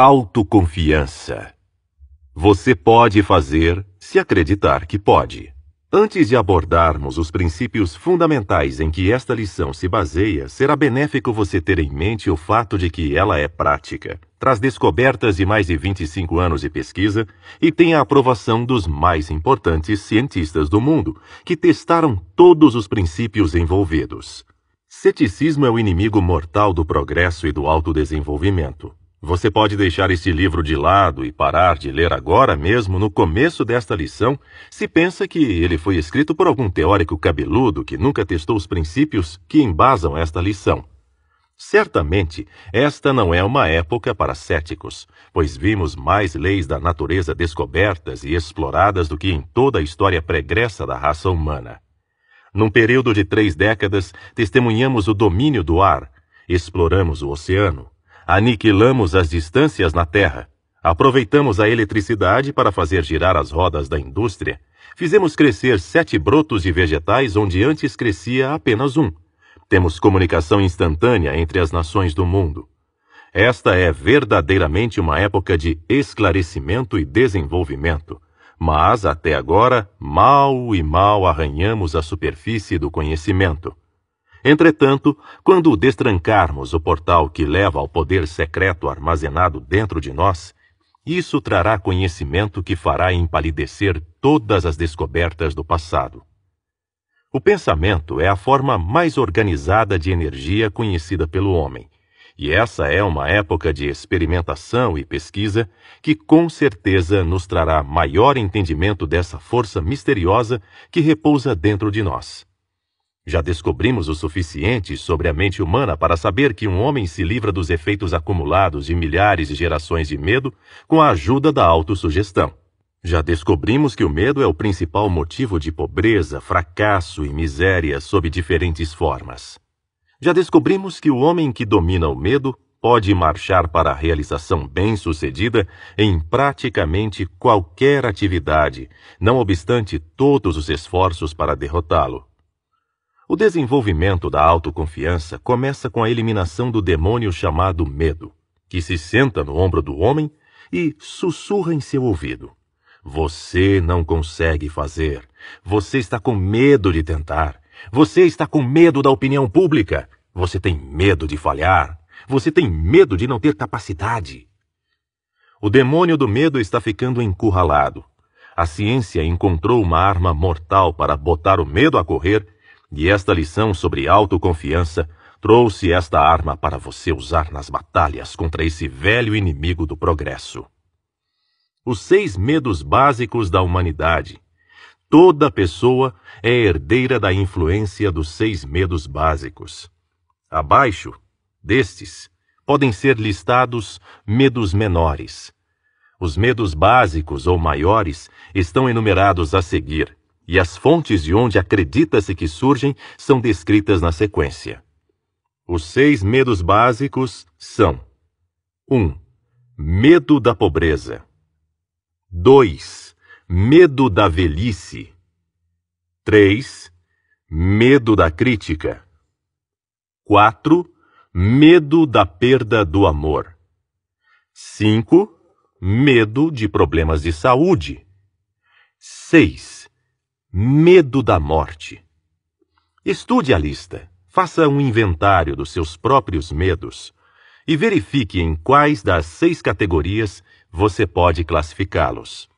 Autoconfiança. Você pode fazer se acreditar que pode. Antes de abordarmos os princípios fundamentais em que esta lição se baseia, será benéfico você ter em mente o fato de que ela é prática, traz descobertas de mais de 25 anos de pesquisa e tem a aprovação dos mais importantes cientistas do mundo, que testaram todos os princípios envolvidos. Ceticismo é o inimigo mortal do progresso e do autodesenvolvimento. Você pode deixar esse livro de lado e parar de ler agora mesmo, no começo desta lição, se pensa que ele foi escrito por algum teórico cabeludo que nunca testou os princípios que embasam esta lição. Certamente, esta não é uma época para céticos, pois vimos mais leis da natureza descobertas e exploradas do que em toda a história pregressa da raça humana. Num período de três décadas, testemunhamos o domínio do ar, exploramos o oceano, Aniquilamos as distâncias na Terra. Aproveitamos a eletricidade para fazer girar as rodas da indústria. Fizemos crescer sete brotos de vegetais onde antes crescia apenas um. Temos comunicação instantânea entre as nações do mundo. Esta é verdadeiramente uma época de esclarecimento e desenvolvimento. Mas, até agora, mal e mal arranhamos a superfície do conhecimento. Entretanto, quando destrancarmos o portal que leva ao poder secreto armazenado dentro de nós, isso trará conhecimento que fará empalidecer todas as descobertas do passado. O pensamento é a forma mais organizada de energia conhecida pelo homem, e essa é uma época de experimentação e pesquisa que com certeza nos trará maior entendimento dessa força misteriosa que repousa dentro de nós já descobrimos o suficiente sobre a mente humana para saber que um homem se livra dos efeitos acumulados de milhares de gerações de medo com a ajuda da autossugestão. Já descobrimos que o medo é o principal motivo de pobreza, fracasso e miséria sob diferentes formas. Já descobrimos que o homem que domina o medo pode marchar para a realização bem-sucedida em praticamente qualquer atividade, não obstante todos os esforços para derrotá-lo. O desenvolvimento da autoconfiança começa com a eliminação do demônio chamado medo, que se senta no ombro do homem e sussurra em seu ouvido. Você não consegue fazer. Você está com medo de tentar. Você está com medo da opinião pública. Você tem medo de falhar. Você tem medo de não ter capacidade. O demônio do medo está ficando encurralado. A ciência encontrou uma arma mortal para botar o medo a correr e esta lição sobre autoconfiança trouxe esta arma para você usar nas batalhas contra esse velho inimigo do progresso. Os seis medos básicos da humanidade. Toda pessoa é herdeira da influência dos seis medos básicos. Abaixo destes podem ser listados medos menores. Os medos básicos ou maiores estão enumerados a seguir e as fontes de onde acredita-se que surgem são descritas na sequência. Os seis medos básicos são: 1. medo da pobreza. 2. Medo da velhice. 3. Medo da crítica. 4. Medo da perda do amor. 5. Medo de problemas de saúde. 6 Medo da morte. Estude a lista, faça um inventário dos seus próprios medos e verifique em quais das seis categorias você pode classificá-los.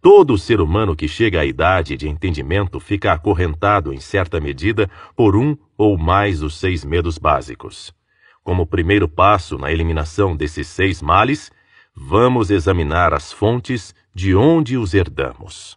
Todo ser humano que chega à idade de entendimento fica acorrentado, em certa medida, por um ou mais dos seis medos básicos. Como primeiro passo na eliminação desses seis males, vamos examinar as fontes de onde os herdamos.